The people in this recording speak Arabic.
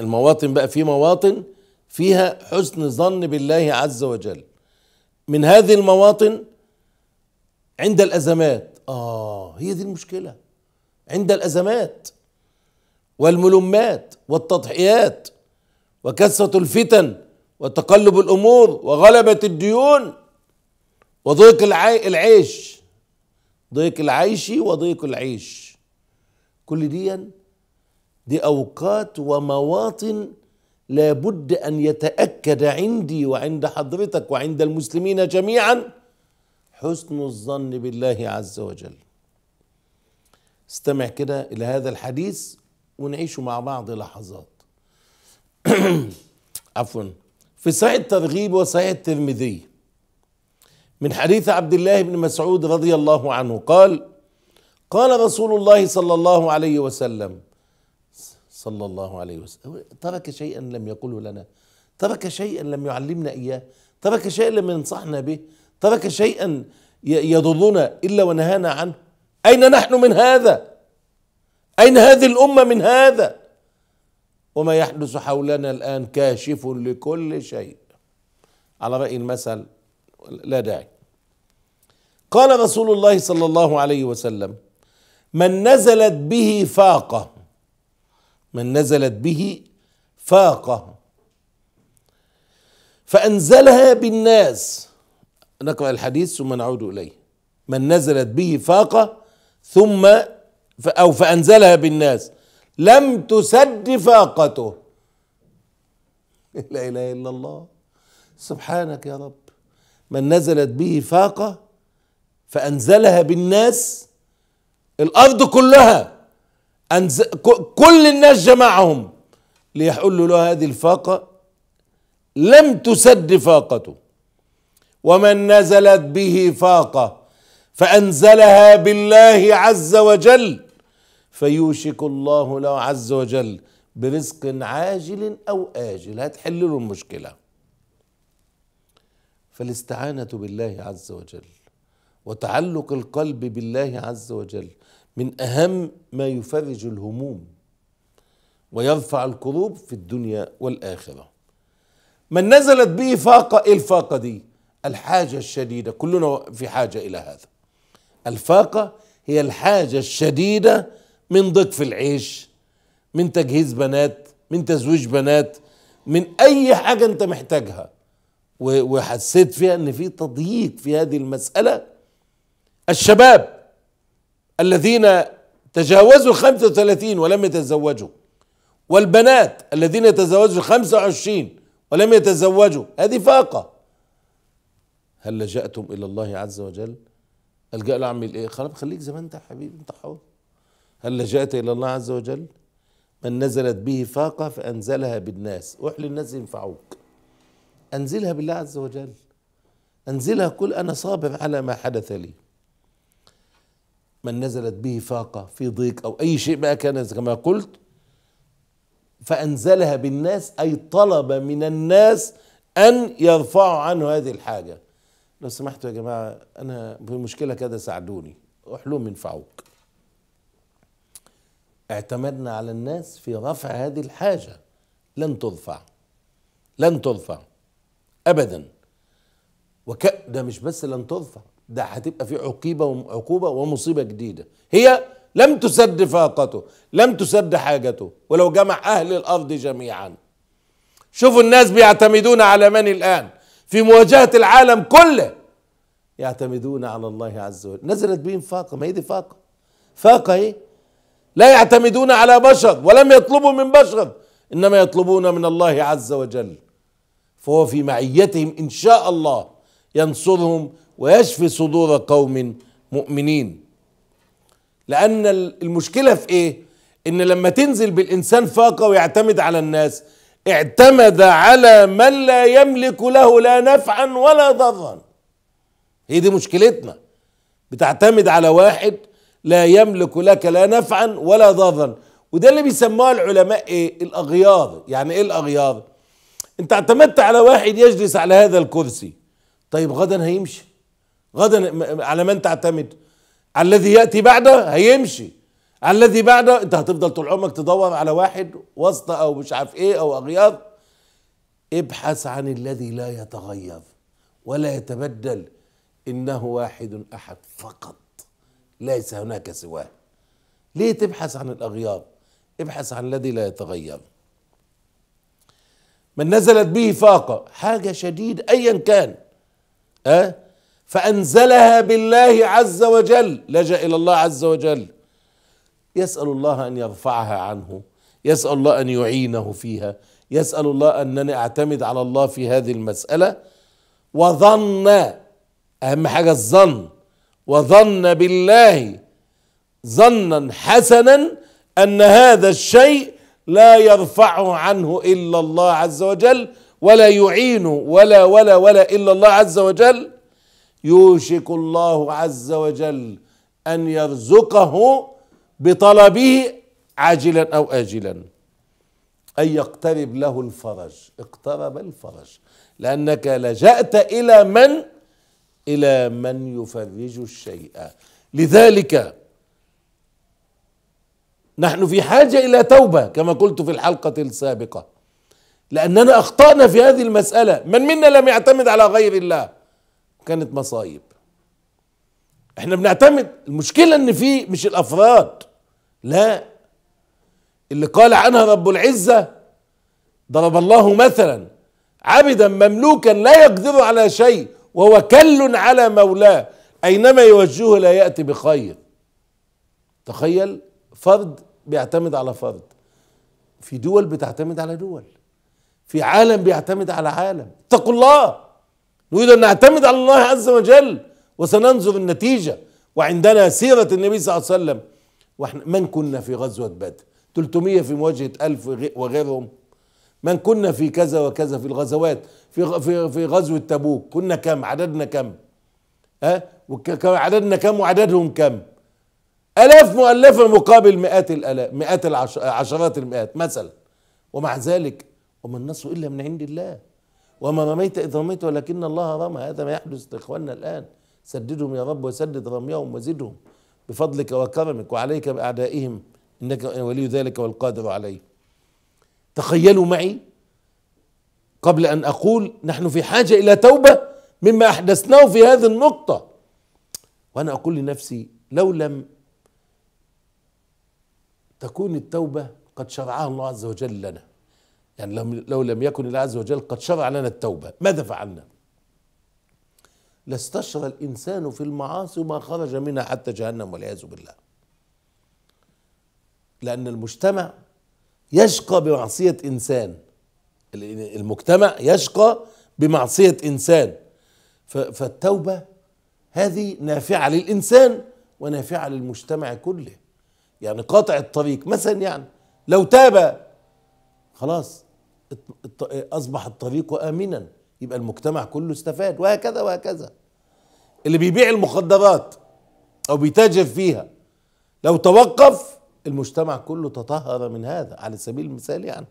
المواطن بقى في مواطن فيها حسن ظن بالله عز وجل من هذه المواطن عند الأزمات آه هي دي المشكلة عند الأزمات والملمات والتضحيات وكثرة الفتن وتقلب الأمور وغلبة الديون وضيق العيش ضيق العيش وضيق العيش كل دي دي أوقات ومواطن لابد أن يتأكد عندي وعند حضرتك وعند المسلمين جميعا حسن الظن بالله عز وجل استمع كده إلى هذا الحديث ونعيشه مع بعض لحظات عفوا في صحيح الترغيب وصحيح الترمذي من حديث عبد الله بن مسعود رضي الله عنه قال قال رسول الله صلى الله عليه وسلم صلى الله عليه وسلم ترك شيئا لم يقله لنا ترك شيئا لم يعلمنا اياه ترك شيئا لم ينصحنا به ترك شيئا يضرنا الا ونهانا عنه اين نحن من هذا اين هذه الامه من هذا وما يحدث حولنا الان كاشف لكل شيء على راي المثل لا داعي قال رسول الله صلى الله عليه وسلم من نزلت به فاقه من نزلت به فاقه فأنزلها بالناس نقرأ الحديث ثم نعود إليه من نزلت به فاقه ثم أو فأنزلها بالناس لم تسد فاقته لا إله إلا الله سبحانك يا رب من نزلت به فاقة فأنزلها بالناس الأرض كلها أنز... كل الناس جمعهم ليحل له هذه الفاقة لم تسد فاقته ومن نزلت به فاقة فأنزلها بالله عز وجل فيوشك الله له عز وجل برزق عاجل أو آجل هتحل له المشكلة فالاستعانة بالله عز وجل وتعلق القلب بالله عز وجل من اهم ما يفرج الهموم ويرفع الكروب في الدنيا والاخره من نزلت به فاقه ايه الفاقه دي الحاجه الشديده كلنا في حاجه الى هذا الفاقه هي الحاجه الشديده من ضيق في العيش من تجهيز بنات من تزويج بنات من اي حاجه انت محتاجها وحسيت فيها ان في تضييق في هذه المساله الشباب الذين تجاوزوا 35 ولم يتزوجوا والبنات الذين يتزوجوا 25 ولم يتزوجوا هذه فاقة هل لجأتم إلى الله عز وجل ألجأ له أعمل إيه خلاص خليك زي ما أنت حبيبي أنت حر هل لجأت إلى الله عز وجل من نزلت به فاقة فأنزلها بالناس وحل الناس ينفعوك أنزلها بالله عز وجل أنزلها كل أنا صابر على ما حدث لي من نزلت به فاقة في ضيق أو أي شيء ما كان كما قلت فأنزلها بالناس أي طلب من الناس أن يرفعوا عنه هذه الحاجة لو سمحتوا يا جماعة أنا في مشكلة كده ساعدوني احلوا من فعوك اعتمدنا على الناس في رفع هذه الحاجة لن ترفع لن ترفع أبدا وك ده مش بس لن ترفع ده هتبقى في عقيبة عقوبة ومصيبة جديدة هي لم تسد فاقته لم تسد حاجته ولو جمع أهل الأرض جميعا شوفوا الناس بيعتمدون على من الآن في مواجهة العالم كله يعتمدون على الله عز وجل نزلت بهم فاقة ما هي دي فاقة فاقة ايه لا يعتمدون على بشر ولم يطلبوا من بشر انما يطلبون من الله عز وجل فهو في معيتهم ان شاء الله ينصرهم ويشفي صدور قوم مؤمنين لأن المشكلة في إيه؟ إن لما تنزل بالإنسان فاقة ويعتمد على الناس اعتمد على من لا يملك له لا نفعا ولا ضرا هي دي مشكلتنا بتعتمد على واحد لا يملك لك لا نفعا ولا ضرا وده اللي بيسموه العلماء ايه الاغيار يعني ايه الاغيار انت اعتمدت على واحد يجلس على هذا الكرسي طيب غدا هيمشي غدا على من تعتمد على الذي ياتي بعده هيمشي على الذي بعده انت هتفضل طول عمرك تدور على واحد وسط او مش عارف ايه او اغيار ابحث عن الذي لا يتغير ولا يتبدل انه واحد احد فقط ليس هناك سواه ليه تبحث عن الاغيار ابحث عن الذي لا يتغير من نزلت به فاقة حاجة شديد أيا كان أه؟ فأنزلها بالله عز وجل لجأ إلى الله عز وجل يسأل الله أن يرفعها عنه يسأل الله أن يعينه فيها يسأل الله أنني أعتمد على الله في هذه المسألة وظن أهم حاجة الظن وظن بالله ظنا حسنا أن هذا الشيء لا يرفعه عنه إلا الله عز وجل ولا يعينه ولا ولا ولا إلا الله عز وجل يوشك الله عز وجل ان يرزقه بطلبه عاجلا او اجلا ان يقترب له الفرج اقترب الفرج لانك لجأت الى من الى من يفرج الشيء لذلك نحن في حاجه الى توبه كما قلت في الحلقه السابقه لاننا اخطانا في هذه المساله من منا لم يعتمد على غير الله كانت مصايب احنا بنعتمد المشكلة ان في مش الافراد لا اللي قال عنها رب العزة ضرب الله مثلا عبدا مملوكا لا يقدر على شيء وهو كل على مولاه اينما يوجهه لا ياتي بخير تخيل فرد بيعتمد على فرد في دول بتعتمد على دول في عالم بيعتمد على عالم اتقوا الله نريد أن نعتمد على الله عز وجل وسننظر النتيجة وعندنا سيرة النبي صلى الله عليه وسلم وإحنا من كنا في غزوة بدر 300 في مواجهة 1000 وغيرهم من كنا في كذا وكذا في الغزوات في في في غزوة تبوك كنا كم عددنا كم ها أه؟ عددنا كم وعددهم كم آلاف مؤلفة مقابل مئات الآلاف مئات العشرات المئات مثلا ومع ذلك وما النصر إلا من عند الله وما رميت إذ رميت ولكن الله رمى هذا ما يحدث لإخواننا الآن سددهم يا رب وسدد رميهم وزدهم بفضلك وكرمك وعليك بأعدائهم إنك ولي ذلك والقادر عليه تخيلوا معي قبل أن أقول نحن في حاجة إلى توبة مما أحدثناه في هذه النقطة وأنا أقول لنفسي لو لم تكون التوبة قد شرعها الله عز وجل لنا يعني لو لم يكن الله عز وجل قد شرع لنا التوبة ماذا فعلنا لاستشرى الإنسان في المعاصي ما خرج منها حتى جهنم والعياذ بالله لأن المجتمع يشقى بمعصية إنسان المجتمع يشقى بمعصية إنسان فالتوبة هذه نافعة للإنسان ونافعة للمجتمع كله يعني قاطع الطريق مثلا يعني لو تاب خلاص اصبح الطريق امنا يبقى المجتمع كله استفاد وهكذا وهكذا اللي بيبيع المخدرات او بيتاجر فيها لو توقف المجتمع كله تطهر من هذا على سبيل المثال يعني